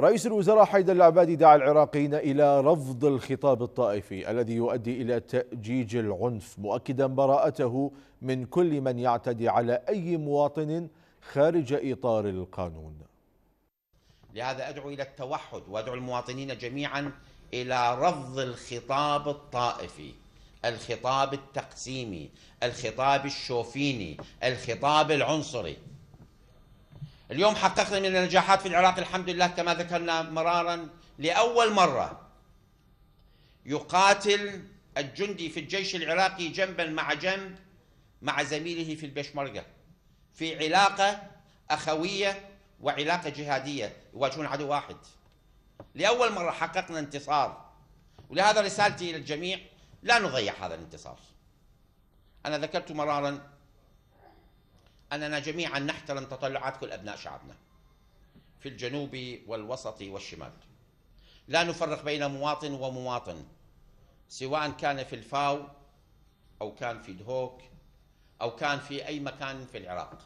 رئيس الوزراء حيدر العبادي دعا العراقيين إلى رفض الخطاب الطائفي الذي يؤدي إلى تأجيج العنف مؤكدا براءته من كل من يعتدي على أي مواطن خارج إطار القانون لهذا أدعو إلى التوحد وأدعو المواطنين جميعا إلى رفض الخطاب الطائفي الخطاب التقسيمي الخطاب الشوفيني الخطاب العنصري اليوم حققنا من النجاحات في العراق الحمد لله كما ذكرنا مرارا لأول مرة يقاتل الجندي في الجيش العراقي جنبا مع جنب مع زميله في البشمركة في علاقة أخوية وعلاقة جهادية يواجهون عدو واحد لأول مرة حققنا انتصار ولهذا رسالتي إلى الجميع لا نضيع هذا الانتصار أنا ذكرت مرارا أننا جميعا نحترم تطلعات كل أبناء شعبنا في الجنوب والوسط والشمال لا نفرق بين مواطن ومواطن سواء كان في الفاو أو كان في دهوك أو كان في أي مكان في العراق